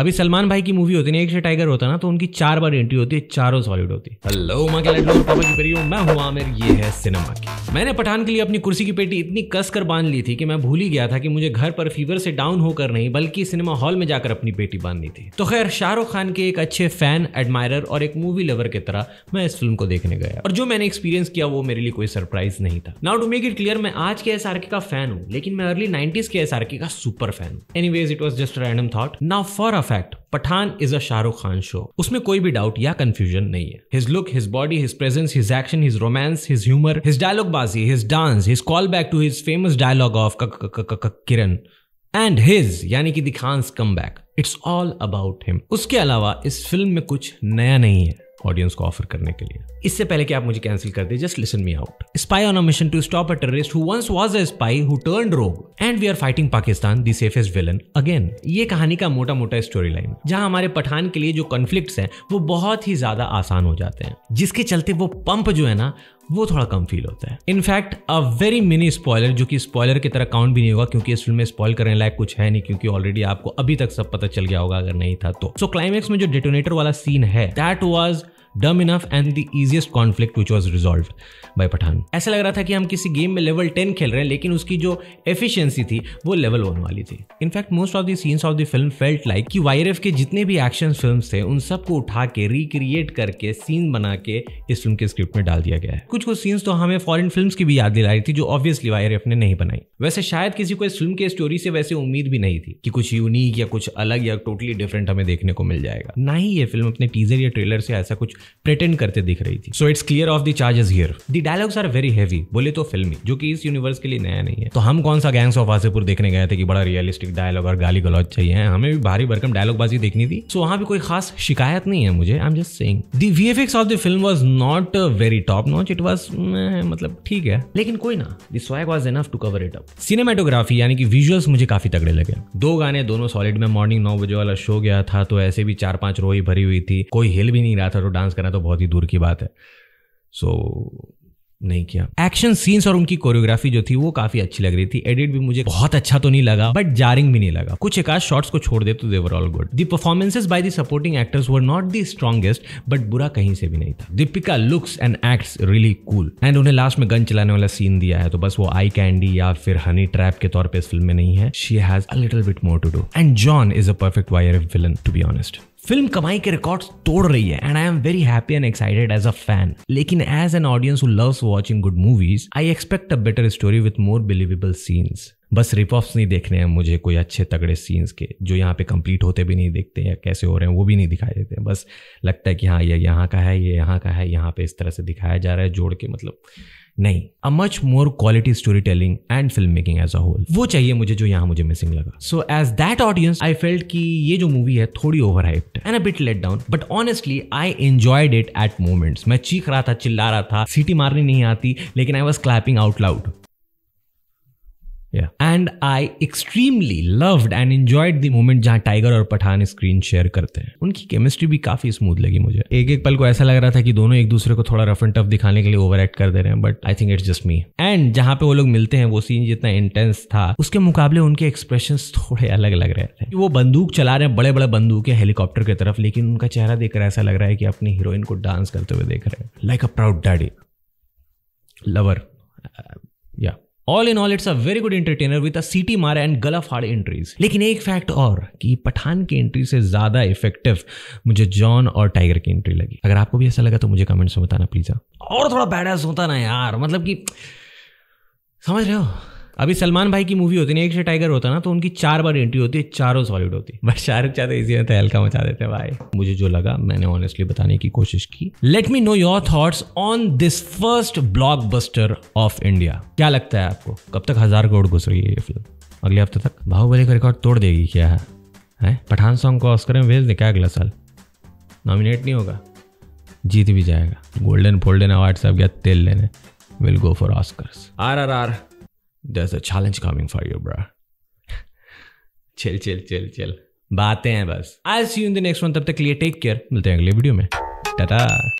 अभी सलमान भाई की मूवी होती है एक से टाइगर होता ना तो उनकी चार बार एंट्री होती है चारों सॉलिड होती है हेलो की मैं हूं आमिर ये है सिनेमा की मैंने पठान के लिए अपनी कुर्सी की पेटी इतनी कस कर बांध ली थी कि मैं भूल ही गया था कि मुझे घर पर फीवर से डाउन होकर नहीं बल्कि सिनेमा हॉल में जाकर अपनी पेटी बांधनी थी तो खैर शाहरुख खान के एक अच्छे फैन एडमायर और एक मूवी लवर की तरह मैं इस फिल्म को देखने गया और जो मैंने एक्सपीरियंस किया वो मेरे लिए कोई सरप्राइज नहीं था now to make it clear मैं आज के एस का फैन हूँ लेकिन मैं अर्ली नाइनटीज के एस का सुपर फैन हूँ any it was just random thought now for a fact Pathaan is a Shahrukh Khan show उसमें कोई भी डाउट या कंफ्यूजन नहीं है his look his body his presence his action his romance his humour his dialogue बाजी his dance his call back to his famous dialogue of Kiran and his यानी कि दिखांस come back it's all about him उसके अलावा इस film में कुछ नया नहीं है ऑडियंस को ऑफर करने के लिए इससे पहले कि आप मुझे कैंसिल कर दे just listen me out spy on a mission to stop a terrorist who once was a spy who turn rogue and we are fighting Pakistan the safest villain again ये कहानी का मोटा मोटा स्टोरी लाइन जहां हमारे पठान के लिए जो कॉन्फ्लिक्ट हैं वो बहुत ही ज्यादा आसान हो जाते हैं जिसके चलते वो पंप जो है ना वो थोड़ा कम फील होता है in fact a very mini spoiler जो कि स्पॉयलर की तरह काउंट भी नहीं होगा क्योंकि इस फिल्म में स्पॉयल करने लायक कुछ है नहीं क्योंकि ऑलरेडी आपको अभी तक सब पता चल गया होगा अगर नहीं था तो सो so, क्लाइमैक्स में जो डिटोनेटर वाला सीन है that was dumb enough and the easiest conflict which was resolve by Pathaan ऐसा लग रहा था कि हम किसी गेम में लेवल टेन खेल रहे हैं लेकिन उसकी जो एफिशियंसी थी वो लेवल वन वाली थी in fact most of the scenes of the film felt like कि वाई के जितने भी एक्शन फिल्म थे उन सबको उठा के रिक्रिएट करके सीन बना के इस फिल्म के स्क्रिप्ट में डाल दिया गया है कुछ कुछ सीन्स तो हमें फॉरन फिल्म की भी याद दिला रही थी जो ऑब्वियसली वाई ने नहीं बनाई वैसे शायद किसी को इस फिल्म के स्टोरी से वैसे उम्मीद भी नहीं थी कि कुछ यूनिक या कुछ अलग या टोटली डिफरेंट हमें देखने को मिल जाएगा ना ही ये फिल्म अपने टीजर या ट्रेलर से ऐसा कुछ प्रेटेंड करते दिख रही थी so it's clear of the charges here the dialogues are very heavy बोले तो फिल्मी जो कि इस यूनिवर्स के लिए नया नहीं है तो हम कौन सा गैंग्स ऑफ आसेपुर देखने गए थे कि बड़ा रियलिस्टिक डायलॉग और गाली गलौज चाहिए हमें भी भारी भरकम डायलॉगबाजी देखनी थी सो so, वहां भी कोई खास शिकायत नहीं है मुझे I am just saying the VFX of the film was not very top notch it was मतलब ठीक है लेकिन कोई ना the swag was enough to cover it up cinematography यानी कि विजुअल्स मुझे काफी तगड़े लगे दो गाने दोनों सॉलिड में मॉर्निंग नौ बजे वाला शो गया था तो ऐसे भी चार पांच रोई भरी हुई थी कोई हिल भी नहीं रहा था तो डांस डांस करना तो बहुत ही दूर की बात है सो so, नहीं किया एक्शन सीन्स और उनकी कोरियोग्राफी जो थी वो काफी अच्छी लग रही थी एडिट भी मुझे बहुत अच्छा तो नहीं लगा बट जारिंग भी नहीं लगा कुछ एकाध शॉट्स को छोड़ दे तो they were all good the performances by the supporting actors were not the strongest but बुरा कहीं से भी नहीं था Deepika looks and acts really cool and उन्हें लास्ट में गन चलाने वाला सीन दिया है तो बस वो आई कैंडी या फिर हनी ट्रैप के तौर पर इस फिल्म में नहीं है she has a little bit more to do and John is a perfect wire film to be honest film कमाई के रिकॉर्ड तोड़ रही है and I am very happy and excited as a fan लेकिन as an audience who loves watching good movies I expect a better story with more believable scenes बस rip offs नहीं देखने हैं मुझे कोई अच्छे तगड़े सीन्स के जो यहाँ पे कंप्लीट होते भी नहीं देखते या कैसे हो रहे हैं वो भी नहीं दिखाई देते हैं बस लगता है कि हाँ ये यहाँ का है ये यहाँ का है यहाँ पे इस तरह से दिखाया जा रहा है जोड़ के मतलब नहीं a much more quality story telling and film making as a whole वो चाहिए मुझे जो यहाँ मुझे मिसिंग लगा so as that audience I felt कि ये जो मूवी है थोड़ी over hyped and a bit let down but honestly I enjoyed it at moments मैं चीख रहा था चिल्ला रहा था सीटी मारनी नहीं आती लेकिन I was clapping out loud and I extremely loved and enjoyed the moment जहां टाइगर और पठान स्क्रीन शेयर करते हैं उनकी केमिस्ट्री भी काफी स्मूथ लगी मुझे एक एक पल को ऐसा लग रहा था कि दोनों एक दूसरे को थोड़ा रफ एंड टफ दिखाने के लिए ओवर एक्ट कर दे रहे हैं but I think it's just me and जहां पे वो लोग मिलते हैं वो सीन जितना इंटेंस था उसके मुकाबले उनके एक्सप्रेशन थोड़े अलग लग रहे थे वो बंदूक चला रहे हैं बड़े बड़े बंदूक है हेलीकॉप्टर की तरफ लेकिन उनका चेहरा देखकर ऐसा लग रहा है कि अपनी हीरोइन को डांस करते हुए देख रहे हैं like a proud daddy lover या all in all it's a very good entertainer with a सीटी मारा एंड गला फाड़ एंट्रीज लेकिन एक फैक्ट और कि पठान की एंट्री से ज़्यादा इफेक्टिव मुझे जॉन और टाइगर की एंट्री लगी अगर आपको भी ऐसा लगा तो मुझे कमेंट्स में बताना प्लीज़ और थोड़ा बैड होता ना यार मतलब कि समझ रहे हो अभी सलमान भाई की मूवी होती है ना एक से टाइगर होता ना तो उनकी चार बार एंट्री होती है चारों सॉलिड होती है बट शाहरुख चाहते इसी में तहलका मचा देते हैं भाई मुझे जो लगा मैंने ऑनेस्टली बताने की कोशिश की let me know your thoughts on this first block of India क्या लगता है आपको कब तक हजार करोड़ घुस रही है ये फिल्म अगले हफ्ते तक बाहुबली का रिकॉर्ड तोड़ देगी क्या है पठान सॉन्ग को ऑस्कर में भेज दे क्या अगला साल नॉमिनेट नहीं होगा जीत भी जाएगा गोल्डन फोल्डन अवार्ड से गया तेल लेने will go for Oscars R R R there's a challenge coming for you, bro. chill, chill, chill, chill. बातें हैं बस I see you in the next one तब तक लिए टेक केयर मिलते हैं अगले वीडियो में टाटा